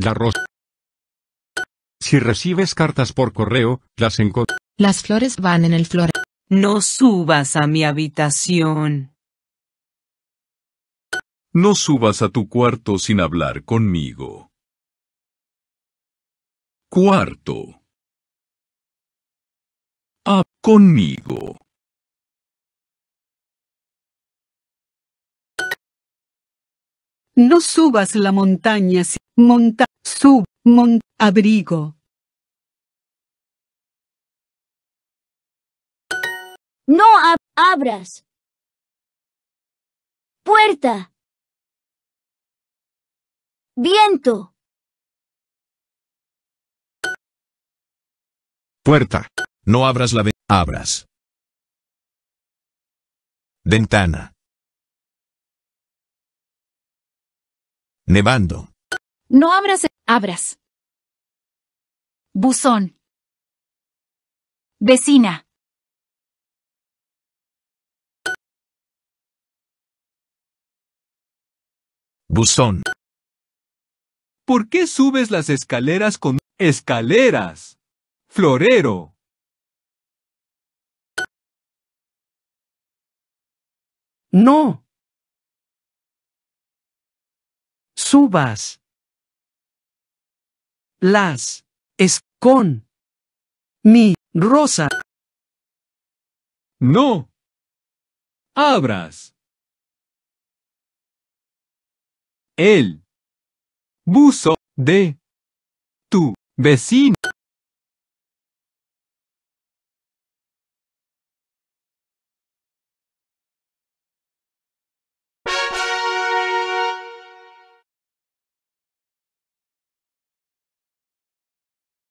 La rosa. Si recibes cartas por correo, las encontras. Las flores van en el flor. No subas a mi habitación. No subas a tu cuarto sin hablar conmigo. Cuarto. A conmigo. No subas la montaña sin sub mon, abrigo. No abras. Puerta. Viento. Puerta. No abras la Abras. Ventana. Nevando. No abras Abras. Buzón. Vecina. Buzón. ¿Por qué subes las escaleras con escaleras? Florero. No. Subas las es con mi rosa. No. Abras. El buzo de tu vecino.